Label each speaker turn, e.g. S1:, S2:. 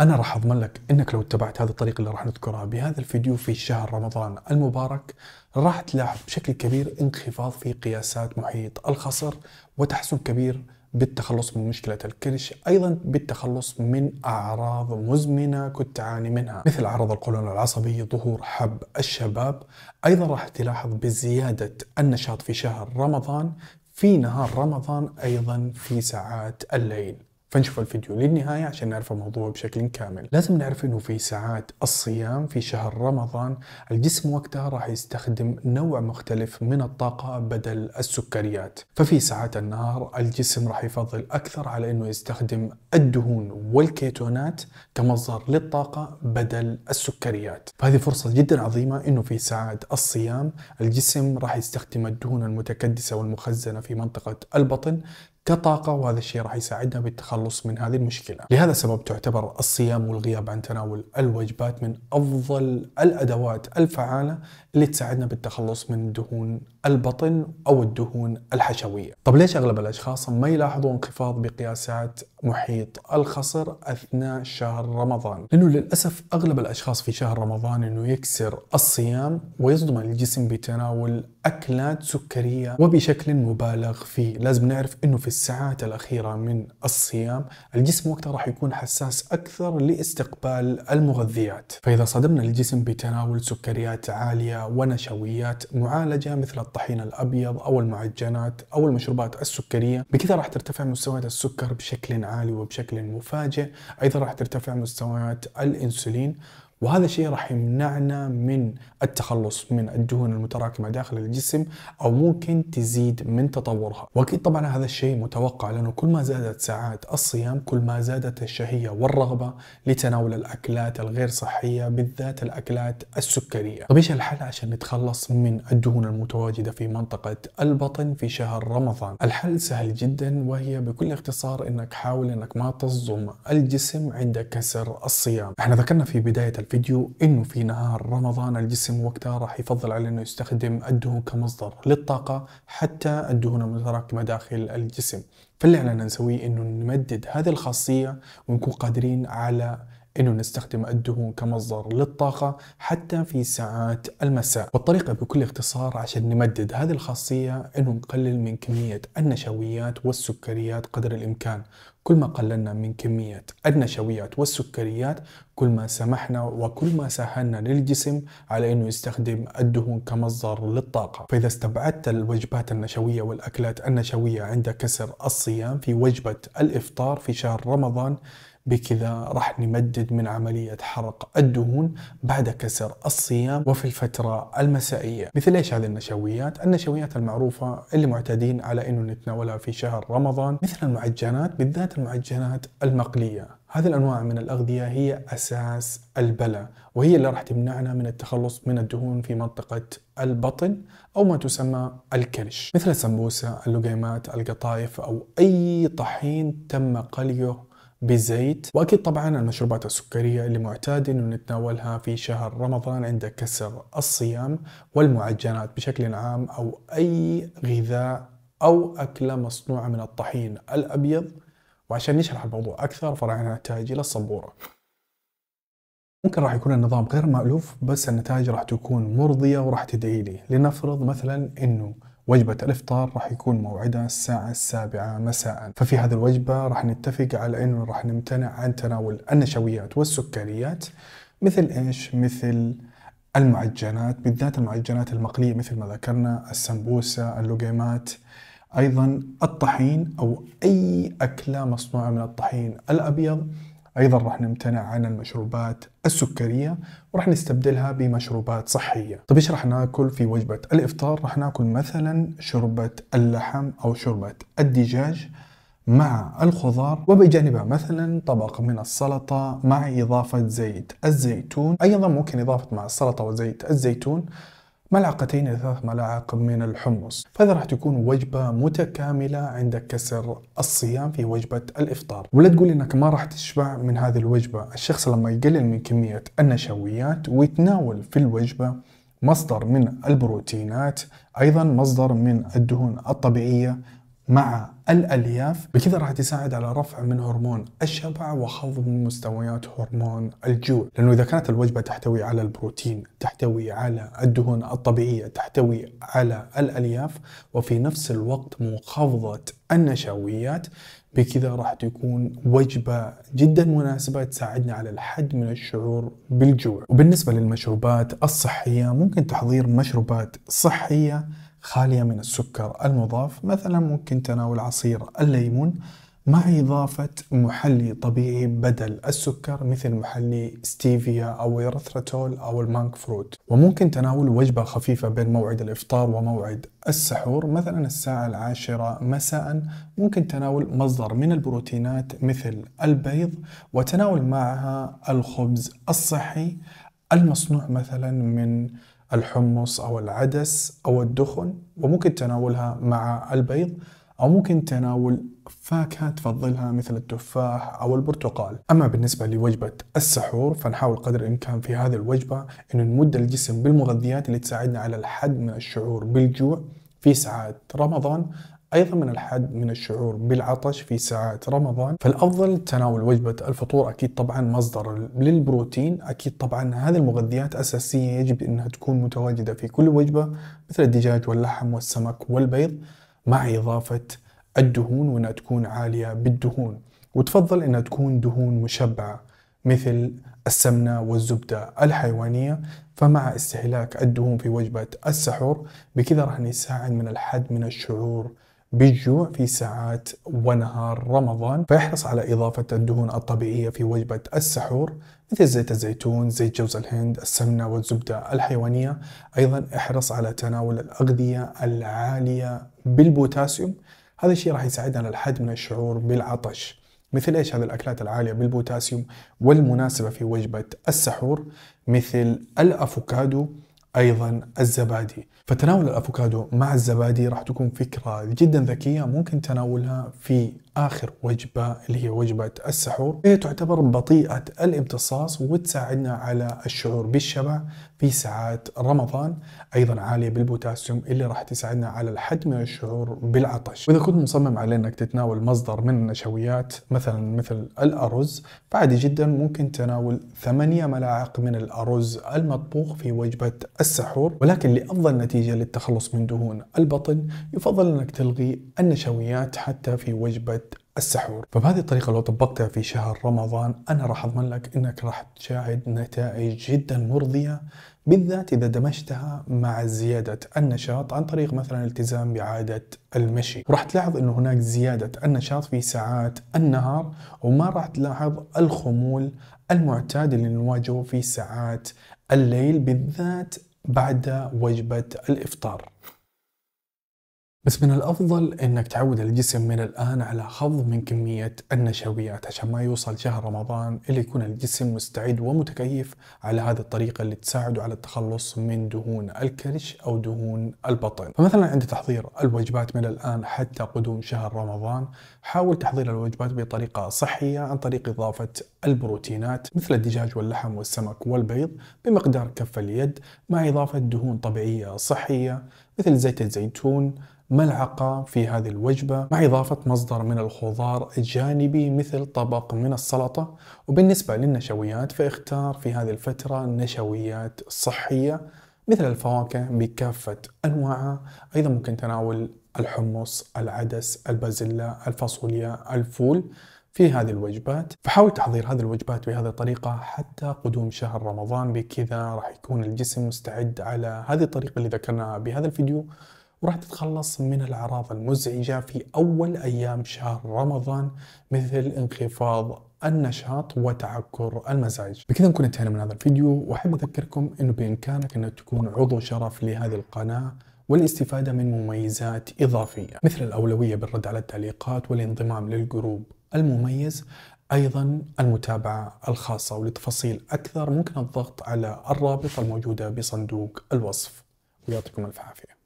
S1: أنا راح أضمن لك أنك لو اتبعت هذه الطريقة اللي راح نذكرها بهذا الفيديو في شهر رمضان المبارك راح تلاحظ بشكل كبير انخفاض في قياسات محيط الخصر وتحسن كبير بالتخلص من مشكلة الكرش أيضا بالتخلص من أعراض مزمنة كنت تعاني منها مثل عرض القولون العصبي ظهور حب الشباب أيضا راح تلاحظ بزيادة النشاط في شهر رمضان في نهار رمضان أيضا في ساعات الليل فنشوف الفيديو للنهاية عشان نعرف الموضوع بشكل كامل لازم نعرف انه في ساعات الصيام في شهر رمضان الجسم وقتها راح يستخدم نوع مختلف من الطاقة بدل السكريات ففي ساعات النهار الجسم راح يفضل اكثر على انه يستخدم الدهون والكيتونات كمصدر للطاقة بدل السكريات فهذه فرصة جدا عظيمة انه في ساعات الصيام الجسم راح يستخدم الدهون المتكدسة والمخزنة في منطقة البطن كطاقة وهذا الشيء راح يساعدنا بالتخلص من هذه المشكلة لهذا السبب تعتبر الصيام والغياب عن تناول الوجبات من أفضل الأدوات الفعالة اللي تساعدنا بالتخلص من دهون البطن أو الدهون الحشوية طب ليش أغلب الأشخاص ما يلاحظوا انخفاض بقياسات محيط الخصر أثناء شهر رمضان لأنه للأسف أغلب الأشخاص في شهر رمضان أنه يكسر الصيام ويصدم الجسم بتناول أكلات سكرية وبشكل مبالغ فيه لازم نعرف أنه في الساعات الأخيرة من الصيام الجسم وقتها راح يكون حساس أكثر لاستقبال المغذيات فإذا صدمنا الجسم بتناول سكريات عالية ونشويات معالجة مثل الطحين الأبيض أو المعجنات أو المشروبات السكرية بكذا راح ترتفع مستويات السكر بشكل عالي وبشكل مفاجئ أيضا راح ترتفع مستويات الأنسولين وهذا الشيء راح يمنعنا من التخلص من الدهون المتراكمه داخل الجسم او ممكن تزيد من تطورها واكيد طبعا هذا الشيء متوقع لانه كل ما زادت ساعات الصيام كل ما زادت الشهيه والرغبه لتناول الاكلات الغير صحيه بالذات الاكلات السكريه طيب ايش الحل عشان نتخلص من الدهون المتواجده في منطقه البطن في شهر رمضان الحل سهل جدا وهي بكل اختصار انك حاول انك ما تصدم الجسم عند كسر الصيام احنا ذكرنا في بدايه الفيديو انه في نهار رمضان الجسم وقتها راح يفضل على انه يستخدم الدهون كمصدر للطاقة حتى الدهون المتراكمة داخل الجسم فاللي علينا نسويه انه نمدد هذه الخاصية ونكون قادرين على انه نستخدم الدهون كمصدر للطاقة حتى في ساعات المساء والطريقة بكل اختصار عشان نمدد هذه الخاصية انه نقلل من كمية النشويات والسكريات قدر الامكان كل ما قللنا من كمية النشويات والسكريات كل ما سمحنا وكل ما سهلنا للجسم على انه يستخدم الدهون كمصدر للطاقة فاذا استبعدت الوجبات النشوية والاكلات النشوية عند كسر الصيام في وجبة الافطار في شهر رمضان بكذا راح نمدد من عملية حرق الدهون بعد كسر الصيام وفي الفترة المسائية مثل ايش هذه النشويات؟ النشويات المعروفة اللي معتادين على انه نتناولها في شهر رمضان مثل المعجنات بالذات المعجنات المقلية هذه الأنواع من الأغذية هي أساس البلا وهي اللي راح تمنعنا من التخلص من الدهون في منطقة البطن أو ما تسمى الكرش مثل السمبوسة اللقيمات القطايف أو أي طحين تم قليه بزيت واكيد طبعا المشروبات السكريه اللي معتاد انه نتناولها في شهر رمضان عند كسر الصيام والمعجنات بشكل عام او اي غذاء او اكله مصنوعه من الطحين الابيض وعشان نشرح الموضوع اكثر فراح نحتاج الى السبوره ممكن راح يكون النظام غير مألوف بس النتائج راح تكون مرضية وراح تدعي لي لنفرض مثلا انه وجبة الإفطار راح يكون موعدها الساعة السابعة مساء ففي هذه الوجبة راح نتفق على أنه راح نمتنع عن تناول النشويات والسكريات مثل إيش؟ مثل المعجنات بالذات المعجنات المقلية مثل ما ذكرنا السمبوسة اللقيمات أيضا الطحين أو أي أكلة مصنوعة من الطحين الأبيض أيضا راح نمتنع عن المشروبات السكرية وراح نستبدلها بمشروبات صحية طيب إيش راح ناكل في وجبة الإفطار راح ناكل مثلا شوربة اللحم أو شوربة الدجاج مع الخضار وبجانبها مثلا طبق من السلطة مع إضافة زيت الزيتون أيضا ممكن إضافة مع السلطة وزيت الزيتون ملعقتين إلى ثلاث ملاعق من الحمص فهذا راح تكون وجبة متكاملة عند كسر الصيام في وجبة الإفطار ولا تقول إنك ما راح تشبع من هذه الوجبة الشخص لما يقلل من كمية النشويات ويتناول في الوجبة مصدر من البروتينات أيضا مصدر من الدهون الطبيعية مع الالياف بكذا راح تساعد على رفع من هرمون الشبع وخفض من مستويات هرمون الجوع لانه اذا كانت الوجبه تحتوي على البروتين تحتوي على الدهون الطبيعيه تحتوي على الالياف وفي نفس الوقت منخفضه النشويات بكذا راح تكون وجبة جدا مناسبة تساعدنا على الحد من الشعور بالجوع وبالنسبة للمشروبات الصحية ممكن تحضير مشروبات صحية خالية من السكر المضاف مثلا ممكن تناول عصير الليمون مع إضافة محلي طبيعي بدل السكر مثل محلي ستيفيا أو إيرثراتول أو المانك فروت وممكن تناول وجبة خفيفة بين موعد الإفطار وموعد السحور مثلا الساعة العاشرة مساء ممكن تناول مصدر من البروتينات مثل البيض وتناول معها الخبز الصحي المصنوع مثلا من الحمص أو العدس أو الدخن وممكن تناولها مع البيض أو ممكن تناول فاكهة تفضلها مثل التفاح أو البرتقال أما بالنسبة لوجبة السحور فنحاول قدر الإمكان في هذه الوجبة أن نمد الجسم بالمغذيات اللي تساعدنا على الحد من الشعور بالجوع في ساعات رمضان ايضا من الحد من الشعور بالعطش في ساعات رمضان فالافضل تناول وجبه الفطور اكيد طبعا مصدر للبروتين اكيد طبعا هذه المغذيات اساسيه يجب انها تكون متواجده في كل وجبه مثل الدجاج واللحم والسمك والبيض مع اضافه الدهون وانها تكون عاليه بالدهون وتفضل انها تكون دهون مشبعه مثل السمنة والزبدة الحيوانية فمع استهلاك الدهون في وجبة السحور بكذا راح نساعد من الحد من الشعور بالجوع في ساعات ونهار رمضان فيحرص على إضافة الدهون الطبيعية في وجبة السحور مثل زيت الزيتون، زيت جوز الهند، السمنة والزبدة الحيوانية أيضا احرص على تناول الأغذية العالية بالبوتاسيوم هذا الشيء راح يساعدنا للحد من الشعور بالعطش مثل ايش هذه الاكلات العاليه بالبوتاسيوم والمناسبه في وجبه السحور مثل الافوكادو ايضا الزبادي فتناول الافوكادو مع الزبادي راح تكون فكره جدا ذكيه ممكن تناولها في آخر وجبة اللي هي وجبة السحور هي تعتبر بطيئة الامتصاص وتساعدنا على الشعور بالشبع في ساعات رمضان أيضا عالية بالبوتاسيوم اللي راح تساعدنا على الحد من الشعور بالعطش وإذا كنت مصمم على أنك تتناول مصدر من النشويات مثلا مثل الأرز فعادي جدا ممكن تناول 8 ملاعق من الأرز المطبوخ في وجبة السحور ولكن لأفضل نتيجة للتخلص من دهون البطن يفضل أنك تلغي النشويات حتى في وجبة السحور فبهذه الطريقة لو طبقتها في شهر رمضان أنا راح أضمن لك أنك راح تشاهد نتائج جدا مرضية بالذات إذا دمجتها مع زيادة النشاط عن طريق مثلا الالتزام بعادة المشي راح تلاحظ أنه هناك زيادة النشاط في ساعات النهار وما راح تلاحظ الخمول المعتاد اللي نواجهه في ساعات الليل بالذات بعد وجبة الإفطار بس من الافضل انك تعود الجسم من الان على خفض من كميه النشويات عشان ما يوصل شهر رمضان اللي يكون الجسم مستعد ومتكيف على هذه الطريقه اللي تساعده على التخلص من دهون الكرش او دهون البطن فمثلا عند تحضير الوجبات من الان حتى قدوم شهر رمضان حاول تحضير الوجبات بطريقه صحيه عن طريق اضافه البروتينات مثل الدجاج واللحم والسمك والبيض بمقدار كف اليد مع اضافه دهون طبيعيه صحيه مثل زيت الزيتون ملعقة في هذه الوجبة مع إضافة مصدر من الخضار الجانبي مثل طبق من السلطة وبالنسبة للنشويات فاختار في هذه الفترة نشويات صحية مثل الفواكه بكافة أنواعها أيضا ممكن تناول الحمص العدس البازلاء الفاصوليا الفول في هذه الوجبات فحاول تحضير هذه الوجبات بهذه الطريقة حتى قدوم شهر رمضان بكذا راح يكون الجسم مستعد على هذه الطريقة اللي ذكرناها بهذا الفيديو وراح تتخلص من الاعراض المزعجه في اول ايام شهر رمضان مثل انخفاض النشاط وتعكر المزاج بكذا نكون انتهينا من هذا الفيديو واحب اذكركم انه بامكانك انك تكون عضو شرف لهذه القناه والاستفادة من مميزات إضافية مثل الأولوية بالرد على التعليقات والانضمام للجروب المميز أيضا المتابعة الخاصة ولتفاصيل أكثر ممكن الضغط على الرابط الموجودة بصندوق الوصف ويعطيكم الف عافيه